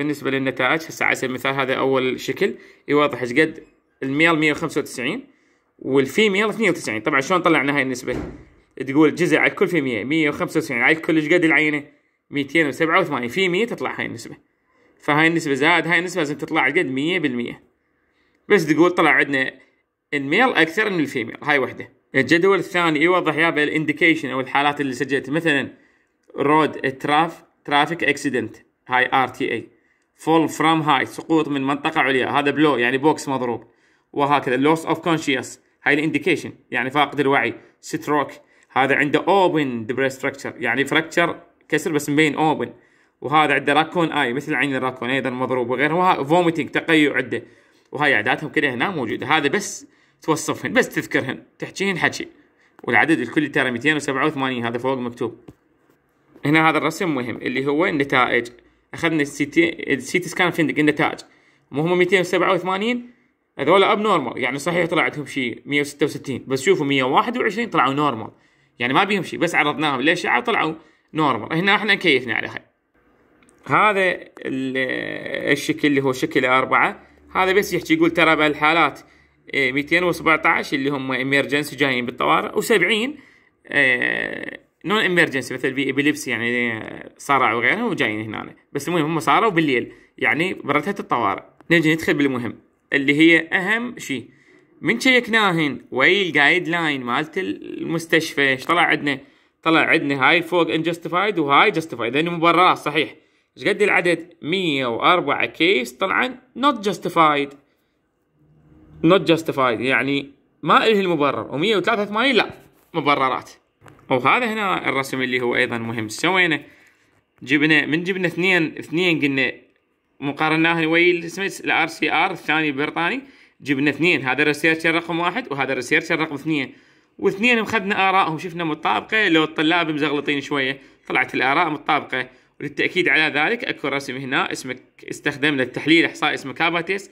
بالنسبة للنتائج هسه على سبيل المثال هذا أول شكل يوضح ايش قد الميل 195 والفيميل 92 طبعا شلون طلعنا هاي النسبة؟ تقول جزء على كل في 100 195 على كل ايش قد العينة؟ 287 في 100 تطلع هاي النسبة فهاي النسبة زائد هاي النسبة لازم تطلع قد 100% بس تقول طلع عندنا الميل أكثر من الفيميل هاي وحدة الجدول الثاني يوضح يابا الاندكيشن أو الحالات اللي سجلت مثلا رود تراف ترافيك اكسيدنت هاي ار تي اي فول فرام هاي سقوط من منطقه عليا هذا بلو يعني بوكس مضروب وهكذا لوس اوف كونشيس هاي الانديكيشن يعني فاقد الوعي ستروك هذا عنده اوبن دبريس ستراكشر يعني فراكشر كسر بس مبين اوبن وهذا عنده راكون اي مثل عين الراكون ايضا مضروب وغيره وها فوميتنج تقيؤ عنده وهاي عاداتهم كلها هنا موجوده هذا بس توصفهن بس تذكرهن تحكيهن حكي والعدد الكلي ترى 287 هذا فوق مكتوب هنا هذا الرسم مهم اللي هو النتائج اخذنا السي تي سكان في النتائج هم 287 هذول اب نورمال يعني صحيح طلعت لهم شيء 166 بس شوفوا 121 طلعوا نورمال يعني ما بيهم شيء بس عرضناهم للاشعه طلعوا نورمال هنا احنا كيفنا على هاي هذا الشكل اللي هو شكل أربعة هذا بس يحكي يقول ترى بالحالات 217 آه، اللي هم اميرجنسي جايين بالطوارئ و70 نون امرجنسي مثل بابيليبسي يعني آه، صرع وغيرها وجايين هنا بس المهم هم صاروا بالليل يعني برتها الطوارئ نجي ندخل بالمهم اللي هي اهم شيء من شيكناهن وي الجايد لاين مالت المستشفى ايش طلع عندنا طلع عندنا هاي فوق انجستيفايد وهاي جاستيفايد لان مبررات صحيح ايش قد العدد 104 كيس طلعا نوت جاستيفايد نوت جاستيفايد يعني ما اله المبرر و183 لا مبررات وهذا هنا الرسم اللي هو ايضا مهم سوينا جبنا من جبنا اثنين اثنين قلنا مقارناها ويا الار سي ار الثاني البريطاني جبنا اثنين هذا الريسيرشر رقم واحد وهذا الريسيرشر رقم اثنين واثنين اخذنا ارائهم شفنا متطابقه لو الطلاب مزغلطين شويه طلعت الاراء متطابقه وللتاكيد على ذلك اكو رسم هنا اسمك استخدمنا التحليل احصائي اسمه كاباتيس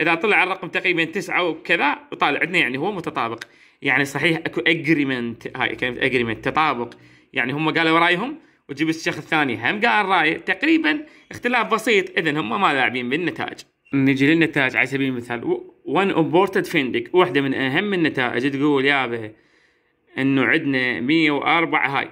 اذا طلع الرقم تقريبا تسعة وكذا وطالع عندنا يعني هو متطابق يعني صحيح اكو اجريمنت هاي كلمه اجريمنت تطابق يعني هم قالوا رايهم وجيب الشخص الثاني هم قال رايه تقريبا اختلاف بسيط اذا هم ما لاعبين بالنتائج نجي للنتائج على سبيل المثال وان امبورتد فيندك واحده من اهم النتائج تقول يا به انه عندنا 104 هاي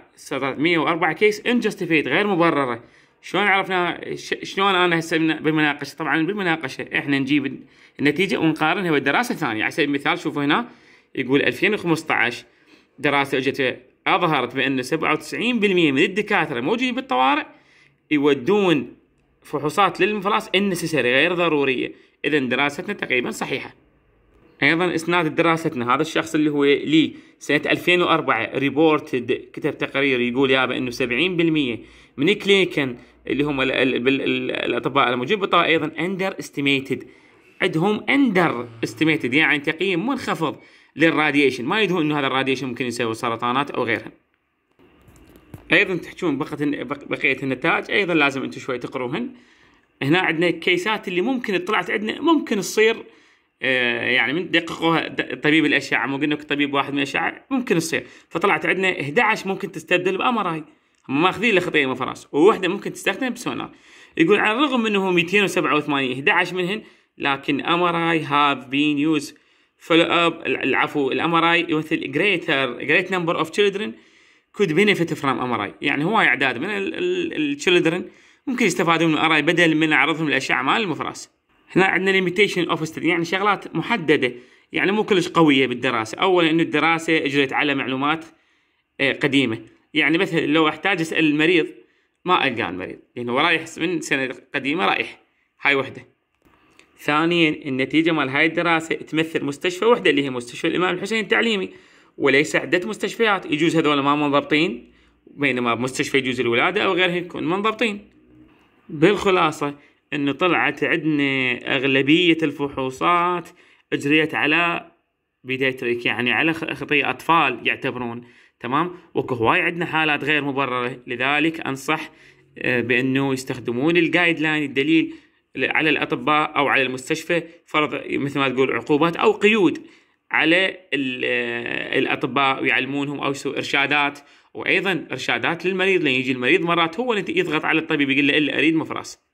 104 كيس انجستيفيد غير مبرره شلون عرفنا شلون انا هسه بالمناقشه طبعا بالمناقشه احنا نجيب النتيجه ونقارنها بالدراسه الثانيه على سبيل المثال شوفوا هنا يقول 2015 دراسه اجت اظهرت بان 97% من الدكاتره الموجودين بالطوارئ يودون فحوصات للمفلاس النسيسري غير ضروريه اذا دراستنا تقريبا صحيحه ايضا اسناد دراستنا هذا الشخص اللي هو لي سنه 2004 ريبورتد كتب تقرير يقول يابا انه 70% من كلينيكن اللي هم الاطباء المجبطه ايضا اندر استيميتد عندهم اندر استيميتد يعني تقييم منخفض للراديشن ما يدرون انه هذا الراديشن ممكن يسوي سرطانات او غيرها ايضا تحجون بقيه النتائج ايضا لازم انتم شوي تقروهن هنا عندنا الكيسات اللي ممكن طلعت عندنا ممكن تصير آه، يعني من دققوها طبيب الاشعه مو قلنا طبيب واحد من الاشعه ممكن تصير فطلعت عندنا 11 ممكن تستبدل بامراي هم ماخذين الخطيه من فرنسا وواحده ممكن تستخدم بسونار يقول على الرغم انه 287 11 منهن لكن امراي هاف بين يوز فولو اب العفو الامراي يمثل جريتر جريت نمبر اوف تشيلدرن كود بينفيت فروم امراي يعني هواي اعداد من التشيلدرن ممكن يستفادون من الاراي بدل من عرضهم للاشعه مال المفرس هنا عندنا ليميتيشن اوف يعني شغلات محدده يعني مو كلش قويه بالدراسه اولا انه الدراسه اجريت على معلومات آه، قديمه يعني مثلا لو احتاج اسال المريض ما القى المريض لانه رايح من سنه قديمه رايح هاي وحده ثانيا النتيجه مال هاي الدراسه تمثل مستشفى وحده اللي هي مستشفى الامام الحسين التعليمي وليس عده مستشفيات يجوز هذول ما منضبطين بينما بمستشفى يجوز الولاده او غيرها يكون منضبطين بالخلاصه انه طلعت عندنا اغلبيه الفحوصات اجريت على بيديتريك يعني على خطية اطفال يعتبرون تمام وكو هواي عندنا حالات غير مبرره لذلك انصح آه، بانه يستخدمون الجايد لاين الدليل على الاطباء او على المستشفى فرض مثل ما تقول عقوبات او قيود على آه، الاطباء ويعلمونهم او يسووا ارشادات وايضا ارشادات للمريض لان يجي المريض مرات هو اللي يضغط على الطبيب يقول له الا اريد مفراس